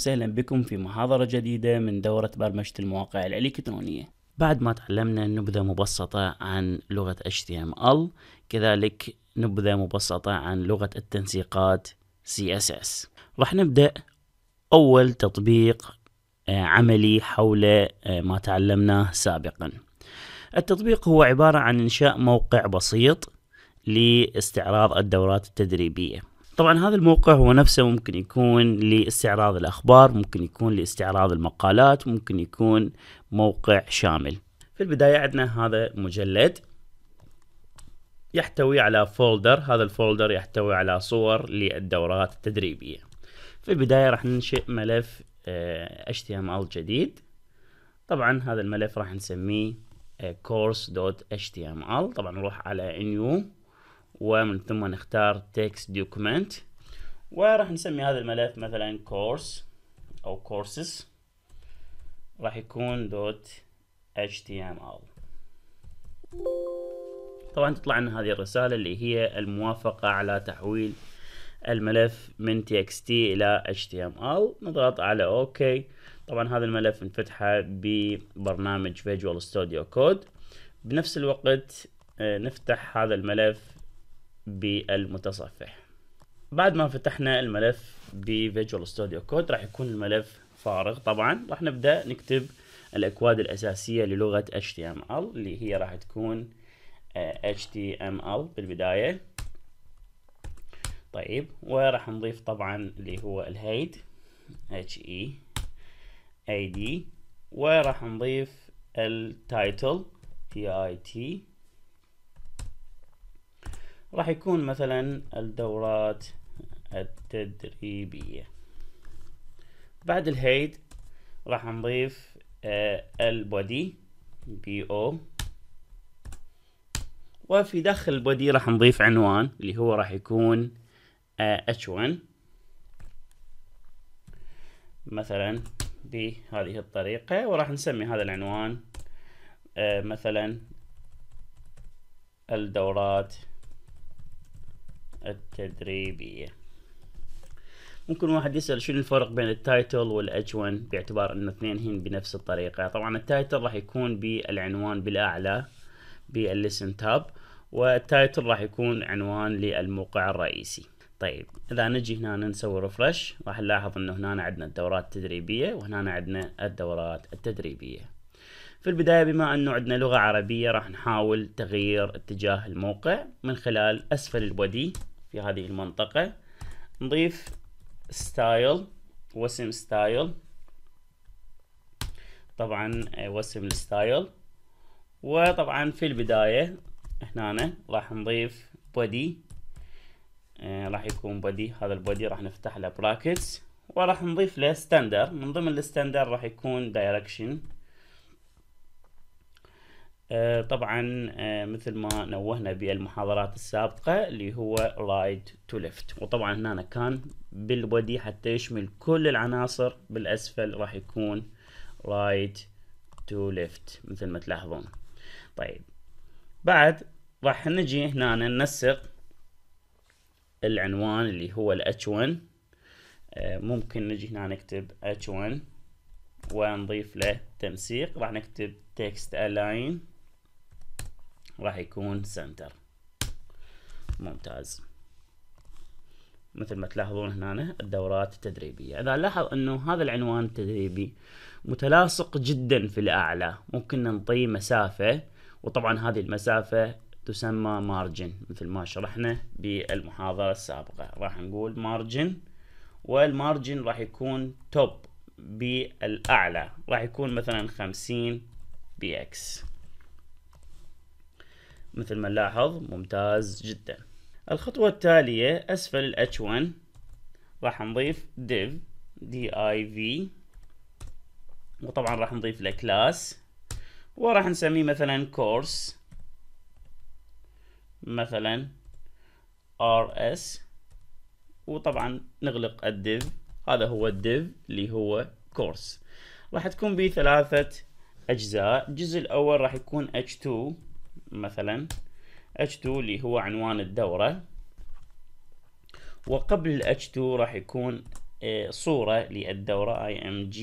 وسهلا بكم في محاضرة جديدة من دورة برمجة المواقع الإلكترونية بعد ما تعلمنا نبذة مبسطة عن لغة HTML كذلك نبذة مبسطة عن لغة التنسيقات CSS راح نبدأ أول تطبيق آه، عملي حول آه، ما تعلمناه سابقا التطبيق هو عبارة عن إنشاء موقع بسيط لاستعراض الدورات التدريبية طبعا هذا الموقع هو نفسه ممكن يكون لاستعراض الأخبار ممكن يكون لاستعراض المقالات ممكن يكون موقع شامل في البداية عندنا هذا مجلد يحتوي على فولدر هذا الفولدر يحتوي على صور للدورات التدريبية في البداية راح ننشئ ملف آه، HTML جديد طبعا هذا الملف راح نسميه آه، course.html طبعا نروح على new ومن ثم نختار text document وراح نسمي هذا الملف مثلا course او courses راح يكون دوت html طبعا تطلع لنا هذه الرسالة اللي هي الموافقة على تحويل الملف من txt الى html نضغط على اوكي OK. طبعا هذا الملف نفتحه ببرنامج visual studio code بنفس الوقت آه، نفتح هذا الملف بالمتصفح بعد ما فتحنا الملف بفيجوال ستوديو كود راح يكون الملف فارغ طبعا راح نبدا نكتب الاكواد الاساسيه للغه HTML اللي هي راح تكون آه، HTML بالبدايه طيب وراح نضيف طبعا اللي هو الهيد H E A D وراح نضيف التايتل T I T راح يكون مثلا الدورات التدريبية بعد الهيد راح نضيف آه، البودي بي او وفي داخل البودي راح نضيف عنوان اللي هو راح يكون آه، h1 مثلا بهذه الطريقة وراح نسمي هذا العنوان آه، مثلا الدورات التدريبية ممكن واحد يسأل شنو الفرق بين التايتل والاتش 1 باعتبار انه هين بنفس الطريقة طبعا التايتل راح يكون بالعنوان بالاعلى بالليسن تاب والتايتل راح يكون عنوان للموقع الرئيسي طيب اذا نجي هنا نسوي ريفرش راح نلاحظ انه هنا عندنا الدورات التدريبيه وهنا عندنا الدورات التدريبيه في البدايه بما انه عندنا لغه عربيه راح نحاول تغيير اتجاه الموقع من خلال اسفل البودي في هذه المنطقة نضيف ستايل وسم ستايل طبعا آه، وسم الستايل وطبعا في البداية هنا راح نضيف بودي آه، راح يكون بودي هذا البودي راح نفتح له براكتس وراح نضيف له ستاندر من ضمن الستاندر راح يكون دايركشن آه، طبعا آه، مثل ما نوهنا بالمحاضرات السابقة اللي هو right تو ليفت وطبعا هنا كان بالبودي حتى يشمل كل العناصر بالأسفل راح يكون right تو ليفت مثل ما تلاحظون طيب بعد راح نجي هنا ننسق العنوان اللي هو ال H1 آه، ممكن نجي هنا نكتب H1 ونضيف له تنسيق راح نكتب text align راح يكون سنتر ممتاز مثل ما تلاحظون هنا الدورات التدريبية إذا لاحظ أنه هذا العنوان التدريبي متلاصق جدا في الأعلى ممكن نطي مسافة وطبعا هذه المسافة تسمى مارجن مثل ما شرحنا بالمحاضرة السابقة راح نقول مارجن والمارجن راح يكون توب بالأعلى راح يكون مثلا خمسين بي اكس مثل ما نلاحظ ممتاز جدا الخطوة التالية أسفل ال H1 راح نضيف div div وطبعا راح نضيف له class وراح نسميه مثلا course مثلا rs وطبعا نغلق الديف هذا هو الديف اللي هو كورس راح تكون به ثلاثة أجزاء الجزء الأول راح يكون H2 مثلا H2 اللي هو عنوان الدورة وقبل H2 راح يكون آه، صورة للدورة IMG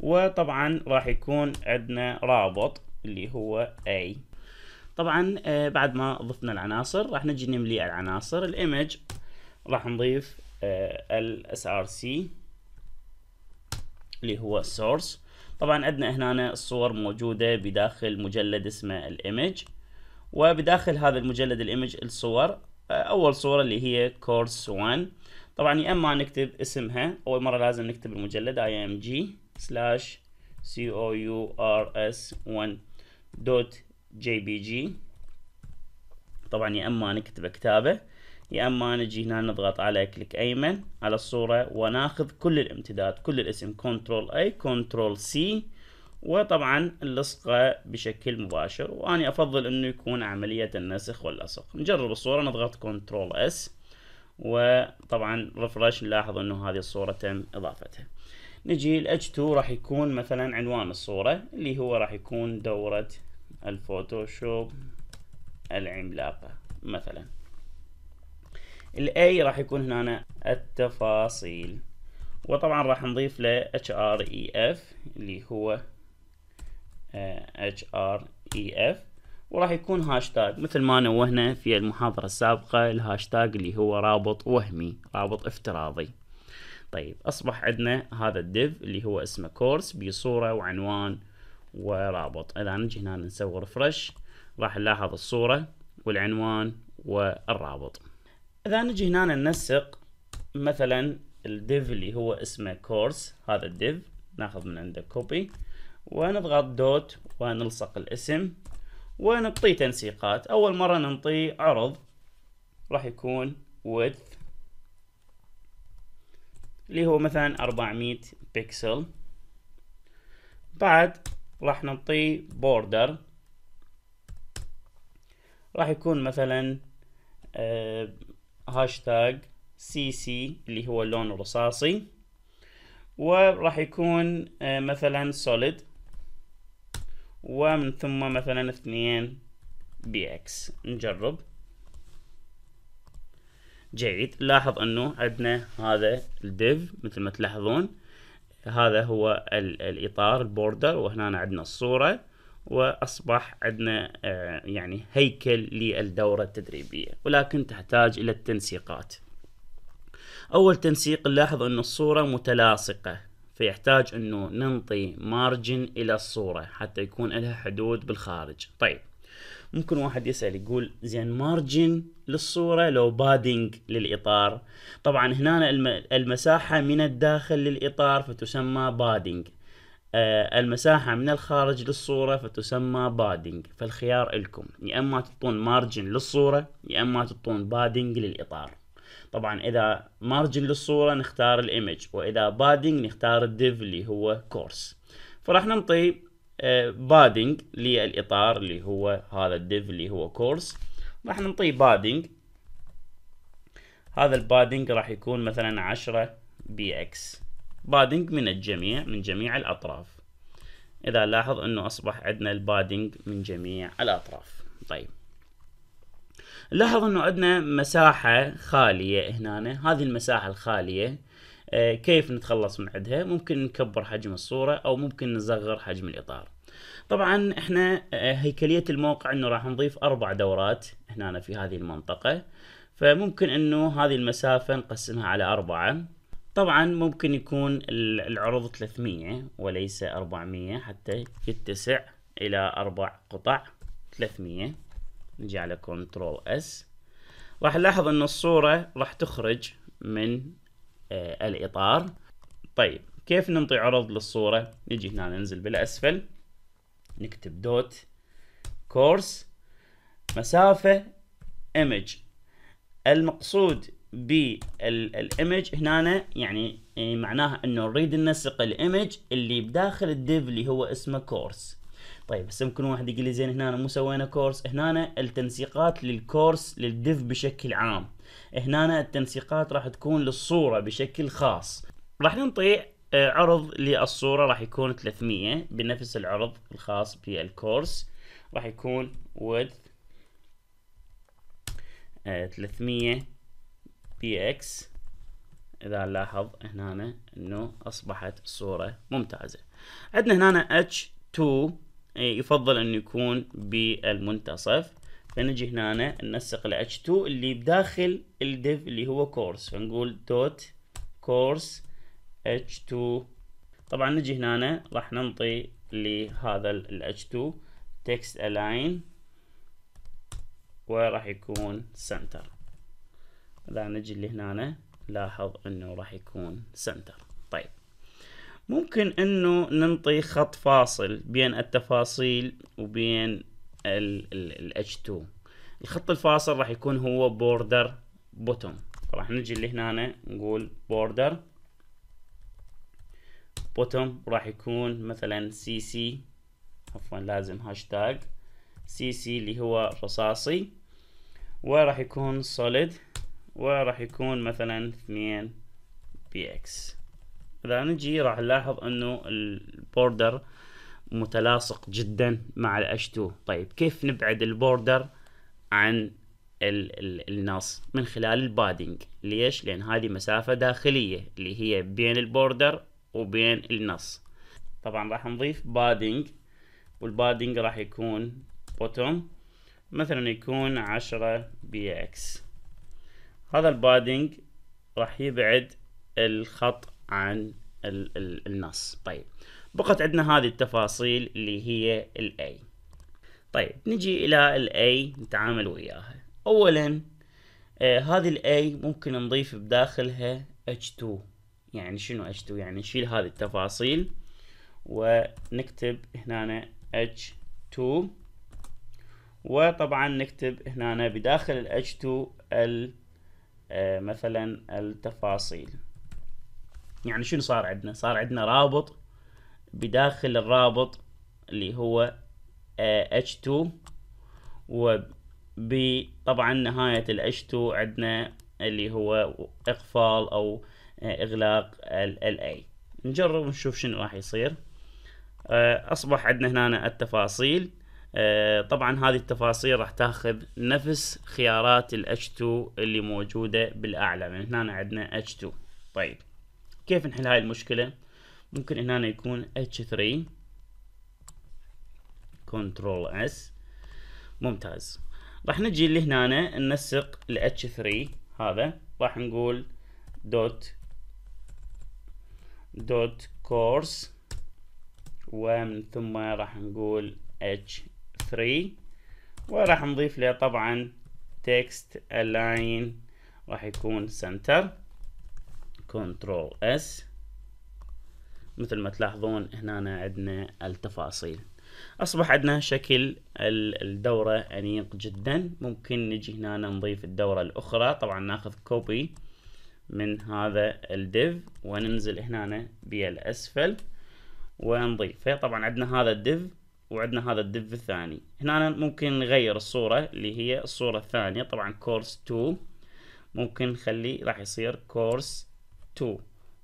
وطبعا راح يكون عندنا رابط اللي هو A طبعا آه، بعد ما ضفنا العناصر راح نجي نملي العناصر الايمج راح نضيف آه، ال SRC اللي هو source طبعا عندنا هنا الصور موجودة بداخل مجلد اسمه الايمج وبداخل هذا المجلد الايمج الصور اول صورة اللي هي كورس 1 طبعا يا اما نكتب اسمها اول مرة لازم نكتب المجلد img slash جي سلاش 1 دوت جي طبعا يا اما نكتب كتابه يا اما نجي هنا نضغط على كليك ايمن على الصوره وناخذ كل الامتداد كل الاسم كنترول اي كنترول سي وطبعا اللصقه بشكل مباشر واني افضل انه يكون عمليه النسخ واللصق نجرب الصوره نضغط كنترول اس وطبعا ريفرش نلاحظ انه هذه الصوره تم اضافتها نجي ال H2 راح يكون مثلا عنوان الصورة اللي هو راح يكون دورة الفوتوشوب العملاقة مثلا الاي راح يكون هنا التفاصيل وطبعا راح نضيف له اتش ار اي اف اللي هو اتش ار اي اف وراح يكون هاشتاج مثل ما نوهنا في المحاضرة السابقة الهاشتاج اللي هو رابط وهمي رابط افتراضي طيب أصبح عندنا هذا الديف اللي هو اسمه كورس بصورة وعنوان ورابط إذا نجي هنا نسوي رفرش راح نلاحظ الصورة والعنوان والرابط اذا نجي هنا ننسق مثلا الديف اللي هو اسمه كورس هذا الديف ناخذ من عنده كوبي ونضغط دوت ونلصق الاسم ونعطيه تنسيقات اول مره نعطيه عرض راح يكون width اللي هو مثلا 400 بكسل بعد راح نعطيه بوردر راح يكون مثلا آه، هاشتاج سي سي اللي هو اللون الرصاصي وراح يكون آه، مثلا سوليد ومن ثم مثلا اثنين بي اكس نجرب جيد لاحظ انه عندنا هذا الديف مثل ما تلاحظون هذا هو الاطار البوردر وهنا عندنا الصوره واصبح عندنا آه، يعني هيكل للدوره التدريبيه ولكن تحتاج الى التنسيقات اول تنسيق نلاحظ ان الصوره متلاصقه فيحتاج انه ننطي مارجن الى الصوره حتى يكون لها حدود بالخارج طيب ممكن واحد يسال يقول زين مارجن للصوره لو بادنج للاطار طبعا هنا المساحه من الداخل للاطار فتسمى بادنج آه، المساحة من الخارج للصورة فتسمى بادنج فالخيار لكم يا اما تعطون مارجن للصورة يا اما تعطون بادنج للإطار طبعا اذا مارجن للصورة نختار الايمج واذا بادنج نختار الديف اللي هو كورس فراح نعطي آه، بادنج للإطار اللي هو هذا الديف اللي هو كورس راح نعطي بادنج هذا البادنج راح يكون مثلا 10 بي اكس بادنج من الجميع من جميع الأطراف إذا لاحظ أنه أصبح عندنا البادنج من جميع الأطراف طيب لاحظ أنه عندنا مساحة خالية هنا هذه المساحة الخالية آه، كيف نتخلص من عندها ممكن نكبر حجم الصورة أو ممكن نصغر حجم الإطار طبعا احنا آه، هيكلية الموقع انه راح نضيف اربع دورات هنا في هذه المنطقة فممكن انه هذه المسافة نقسمها على اربعة طبعا ممكن يكون العرض 300 وليس 400 حتى يتسع إلى أربع قطع 300 نجي على كنترول اس راح نلاحظ أن الصورة راح تخرج من آه الإطار طيب كيف ننطي عرض للصورة نجي هنا ننزل بالأسفل نكتب دوت كورس مسافة image المقصود بالايمج هنا يعني إيه، معناها انه نريد ننسق الايمج اللي بداخل الديف اللي هو اسمه كورس طيب هسه ممكن واحد يقول لي زين هنا مو سوينا كورس هنا التنسيقات للكورس للديف بشكل عام هنا التنسيقات راح تكون للصورة بشكل خاص راح ننطي إيه، عرض للصورة راح يكون 300 بنفس العرض الخاص بالكورس راح يكون width 300 إيه، بي اكس اذا نلاحظ هنا انه اصبحت صورة ممتازة عندنا هنا اتش إيه، 2 يفضل انه يكون بالمنتصف فنجي هنا ننسق ل اتش 2 اللي بداخل الديف اللي هو كورس فنقول دوت كورس اتش 2 طبعا نجي هنا راح ننطي لهذا ال اتش 2 تكست الاين وراح يكون سنتر اذا نجي لهنا لاحظ انه راح يكون سنتر طيب ممكن انه ننطي خط فاصل بين التفاصيل وبين ال H2 الخط الفاصل راح يكون هو بوردر بوتوم راح نجي لهنا نقول بوردر بوتوم راح يكون مثلا سي سي عفوا لازم هاشتاج سي سي اللي هو رصاصي وراح يكون solid وراح يكون مثلا اثنين بي اكس اذا نجي راح نلاحظ انه البوردر متلاصق جدا مع ال H2 طيب كيف نبعد البوردر عن ال ال النص من خلال البادنج ليش لان هذه مسافه داخليه اللي هي بين البوردر وبين النص طبعا راح نضيف بادنج والبادنج راح يكون بوتوم مثلا يكون عشرة بي اكس هذا البادنج راح يبعد الخط عن ال ال النص طيب بقت عندنا هذه التفاصيل اللي هي الاي طيب نجي الى الاي نتعامل وياها اولا آه هذه الاي ممكن نضيف بداخلها H2 يعني شنو H2 يعني نشيل هذه التفاصيل ونكتب هنا H2 وطبعا نكتب هنا بداخل ال H2 ال آه، مثلا التفاصيل يعني شنو صار عندنا صار عندنا رابط بداخل الرابط اللي هو آه، H2 وبطبعا نهاية ال H2 عندنا اللي هو إقفال أو آه، إغلاق ال LA نجرب ونشوف شنو راح يصير أصبح عندنا هنا التفاصيل آه، طبعا هذه التفاصيل راح تاخذ نفس خيارات ال H2 اللي موجودة بالاعلى من هنا عندنا H2 طيب كيف نحل هاي المشكلة ممكن هنا يكون H3 Ctrl S ممتاز راح نجي اللي هنا ننسق ال H3 هذا راح نقول دوت دوت كورس ومن ثم راح نقول h 3 وراح نضيف له طبعا تكست الاين راح يكون سنتر كنترول اس مثل ما تلاحظون هنا عندنا التفاصيل اصبح عندنا شكل الدوره انيق جدا ممكن نجي هنا نضيف الدوره الاخرى طبعا ناخذ كوبي من هذا الديف وننزل هنا بالاسفل ونضيف طبعا عندنا هذا الديف وعندنا هذا الدف الثاني هنا ممكن نغير الصورة اللي هي الصورة الثانية طبعا كورس 2 ممكن نخلي راح يصير كورس 2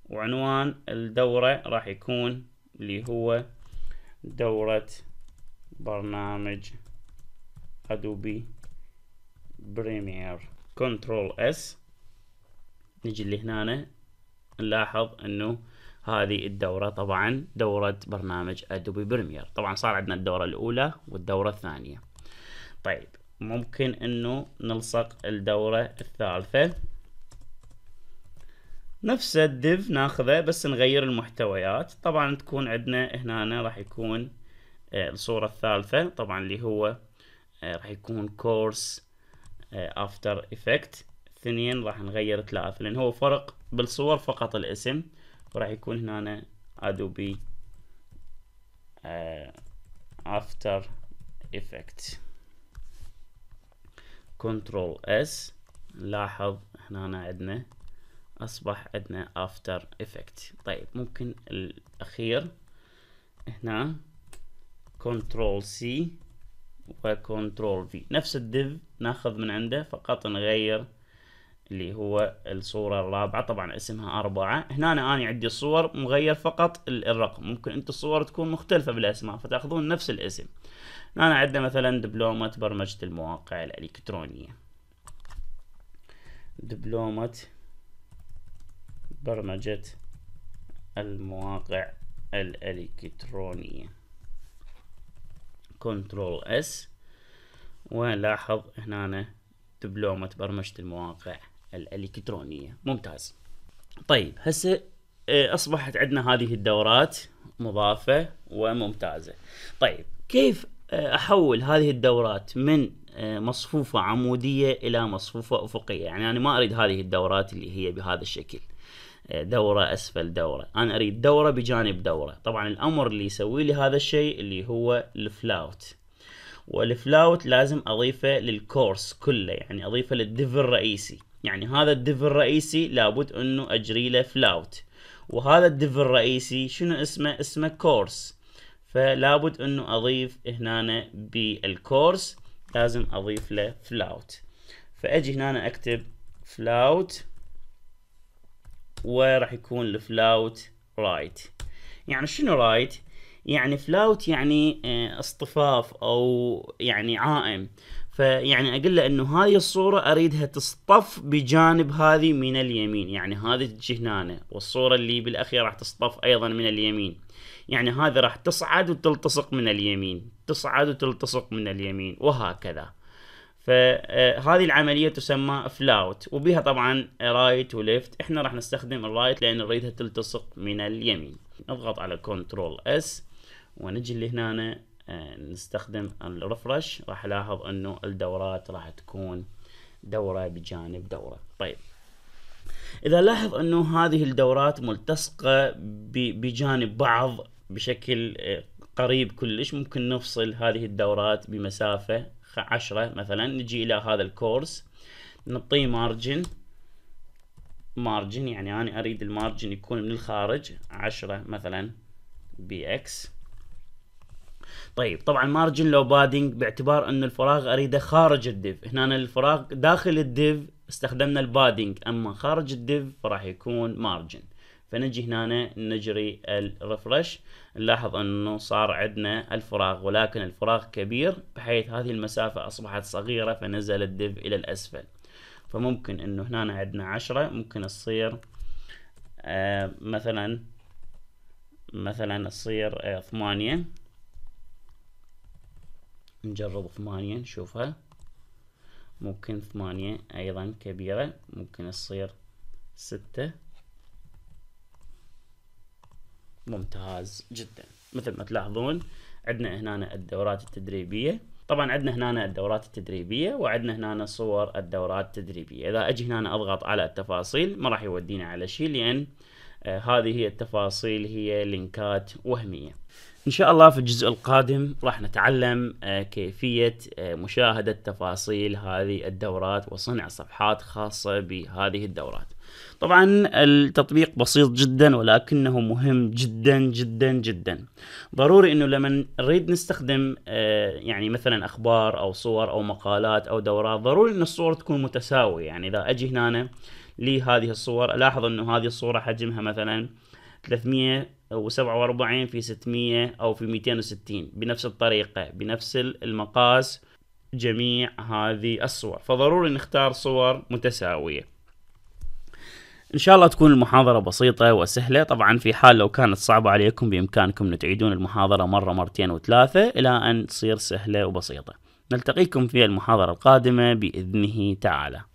وعنوان الدورة راح يكون اللي هو دورة برنامج ادوبي بريمير كنترول اس نجي لهنا نلاحظ انه هذه الدورة طبعا دورة برنامج ادوبي بريمير طبعا صار عندنا الدورة الاولى والدورة الثانية طيب ممكن انه نلصق الدورة الثالثة نفس الديف ناخذه بس نغير المحتويات طبعا تكون عندنا هنا راح يكون آه، الصورة الثالثة طبعا اللي هو آه، راح يكون كورس افتر افكت اثنين راح نغير ثلاثة لان هو فرق بالصور فقط الاسم وراح يكون هنا ادوبي افتر افكت كنترول اس لاحظ هنا عندنا اصبح عندنا افتر افكت طيب ممكن الاخير هنا كنترول سي وكنترول في نفس الديف ناخذ من عنده فقط نغير اللي هو الصورة الرابعة طبعا اسمها أربعة هنا أنا عندي الصور مغير فقط الرقم ممكن أنت الصور تكون مختلفة بالأسماء فتأخذون نفس الاسم هنا عندنا مثلا دبلومة برمجة المواقع الإلكترونية دبلومة برمجة المواقع الإلكترونية كنترول اس ولاحظ هنا دبلومة برمجة المواقع الالكترونيه ممتاز طيب هسه آه، اصبحت عندنا هذه الدورات مضافه وممتازه طيب كيف آه، احول هذه الدورات من آه، مصفوفه عموديه الى مصفوفه افقيه يعني انا ما اريد هذه الدورات اللي هي بهذا الشكل دورة أسفل دورة أنا أريد دورة بجانب دورة طبعا الأمر اللي يسوي لي هذا الشيء اللي هو الفلاوت والفلاوت لازم أضيفه للكورس كله يعني أضيفه للديف الرئيسي يعني هذا الدف الرئيسي لابد انه اجري له فلاوت وهذا الدف الرئيسي شنو اسمه اسمه كورس فلابد انه اضيف هنا بالكورس لازم اضيف له فلاوت فاجي هنا اكتب فلاوت وراح يكون الفلاوت رايت يعني شنو رايت يعني فلاوت يعني آه، اصطفاف او يعني عائم فيعني اقول له انه هاي الصوره اريدها تصطف بجانب هذه من اليمين يعني هذه تجي هنا والصوره اللي بالاخير راح تصطف ايضا من اليمين يعني هذه راح تصعد وتلتصق من اليمين تصعد وتلتصق من اليمين وهكذا فهذه آه، العملية تسمى فلاوت وبها طبعا رايت وليفت احنا راح نستخدم الرايت لان نريدها تلتصق من اليمين نضغط على كنترول اس ونجي لهنا آه، نستخدم الرفرش راح الاحظ انه الدورات راح تكون دورة بجانب دورة طيب اذا لاحظ انه هذه الدورات ملتصقة بجانب بعض بشكل آه، قريب كلش ممكن نفصل هذه الدورات بمسافة عشرة مثلا نجي الى هذا الكورس نعطيه مارجن مارجن يعني انا اريد المارجن يكون من الخارج عشرة مثلا بي اكس طيب طبعا مارجن لو بادنج باعتبار انه الفراغ اريده خارج الديف هنا الفراغ داخل الديف استخدمنا البادنج اما خارج الديف فراح يكون مارجن فنجي هنا نجري الريفرش نلاحظ انه صار عندنا الفراغ ولكن الفراغ كبير بحيث هذه المسافة اصبحت صغيرة فنزل الديف الى الاسفل فممكن انه هنا عندنا عشرة ممكن تصير آه مثلا مثلا تصير آه ثمانية نجرب ثمانية نشوفها ممكن ثمانية أيضا كبيرة ممكن تصير ستة ممتاز جدا مثل ما تلاحظون عندنا هنا الدورات التدريبية طبعا عندنا هنا الدورات التدريبية وعندنا هنا صور الدورات التدريبية إذا أجي هنا أضغط على التفاصيل ما راح يودينا على شيء لأن آه هذه هي التفاصيل هي لينكات وهمية ان شاء الله في الجزء القادم راح نتعلم آه، كيفيه آه، مشاهده تفاصيل هذه الدورات وصنع صفحات خاصه بهذه الدورات طبعا التطبيق بسيط جدا ولكنه مهم جدا جدا جدا ضروري انه لما نريد نستخدم آه، يعني مثلا اخبار او صور او مقالات او دورات ضروري ان الصور تكون متساويه يعني اذا اجي هنا لهذه الصور الاحظ انه هذه الصوره حجمها مثلا 347 في 600 أو في 260 بنفس الطريقة بنفس المقاس جميع هذه الصور فضروري نختار صور متساوية ان شاء الله تكون المحاضرة بسيطة وسهلة طبعا في حال لو كانت صعبة عليكم بامكانكم ان تعيدون المحاضرة مرة مرتين وثلاثة الى ان تصير سهلة وبسيطة نلتقيكم في المحاضرة القادمة باذنه تعالى